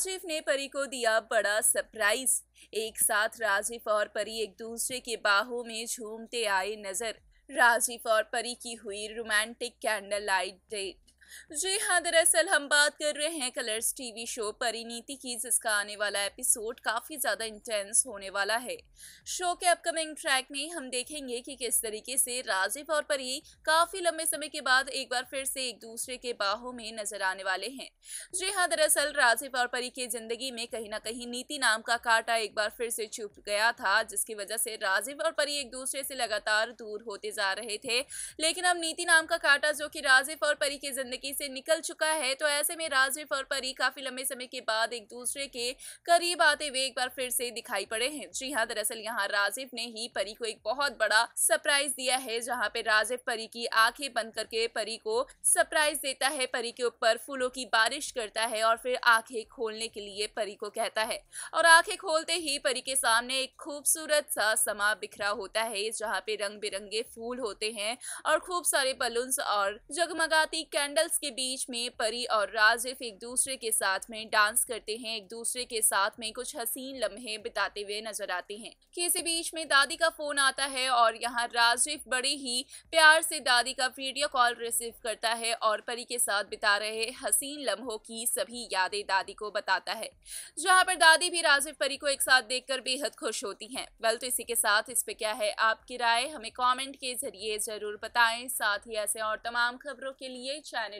राजीव ने परी को दिया बड़ा सरप्राइज एक साथ राजीव और परी एक दूसरे के बाहों में झूमते आए नजर राजीव और परी की हुई रोमांटिक कैंडल लाइट डेट जी हाँ दरअसल हम बात कर रहे हैं कलर्स टीवी शो परिनीति की जिसका आने वाला एपिसोड काफ़ी ज़्यादा इंटेंस होने वाला है शो के अपकमिंग ट्रैक में हम देखेंगे कि किस तरीके से राजीव और परी काफ़ी लंबे समय के बाद एक बार फिर से एक दूसरे के बाहों में नजर आने वाले हैं जी हाँ दरअसल राजीव और परी की ज़िंदगी में कहीं ना कहीं नीति नाम का कांटा एक बार फिर से छुप गया था जिसकी वजह से राजीव और परी एक दूसरे से लगातार दूर होते जा रहे थे लेकिन अब नीति नाम का कांटा जो कि राजीव और परी की ज़िंदगी तरीके से निकल चुका है तो ऐसे में राजवीफ और परी काफी लंबे समय के बाद एक दूसरे के करीब आते हुए एक बार फिर से दिखाई पड़े हैं जी हाँ दरअसल यहाँ राजीव ने ही परी को एक बहुत बड़ा सरप्राइज दिया है जहाँ पे राजीव परी की आंखें बंद करके परी को सरप्राइज देता है परी के ऊपर फूलों की बारिश करता है और फिर आंखें खोलने के लिए परी को कहता है और आंखें खोलते ही परी के सामने एक खूबसूरत सा समा बिखरा होता है जहाँ पे रंग बिरंगे फूल होते हैं और खूब सारे बलून्स और जगमगाती कैंडल कपल्स के बीच में परी और राजिफ एक दूसरे के साथ में डांस करते हैं एक दूसरे के साथ में कुछ हसीन लम्हे बिताते हुए नजर आते हैं इसी बीच में दादी का फोन आता है और यहाँ राजिफ बड़े ही प्यार से दादी का वीडियो कॉल रिसीव करता है और परी के साथ बिता रहे हसीन लम्हों की सभी यादें दादी को बताता है जहाँ पर दादी भी राजिफ परी को एक साथ देख बेहद खुश होती है वेल तो इसी के साथ इस पे क्या है आपकी राय हमें कॉमेंट के जरिए जरूर बताए साथ ही ऐसे और तमाम खबरों के लिए चैनल